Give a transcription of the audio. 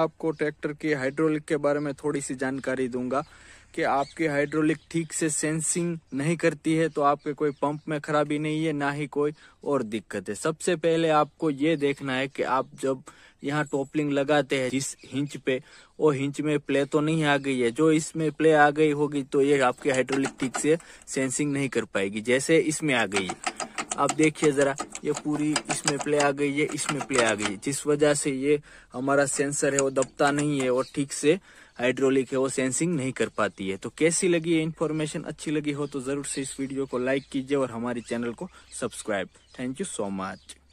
आपको ट्रैक्टर के हाइड्रोलिक के बारे में थोड़ी सी जानकारी दूंगा कि आपके हाइड्रोलिक ठीक से सेंसिंग नहीं करती है तो आपके कोई पंप में खराबी नहीं है ना ही कोई और दिक्कत है सबसे पहले आपको ये देखना है कि आप जब यहाँ टोपलिंग लगाते हैं जिस हिंच पे वो हिंच में प्ले तो नहीं आ गई है जो इसमें प्ले आ गई होगी तो ये आपके हाइड्रोलिक ठीक से सेंसिंग नहीं कर पाएगी जैसे इसमें आ गई है आप देखिए जरा ये पूरी इसमें प्ले आ गई है इसमें प्ले आ गई जिस वजह से ये हमारा सेंसर है वो दबता नहीं है और ठीक से हाइड्रोलिक है वो सेंसिंग नहीं कर पाती है तो कैसी लगी ये इन्फॉर्मेशन अच्छी लगी हो तो जरूर से इस वीडियो को लाइक कीजिए और हमारे चैनल को subscribe thank you so much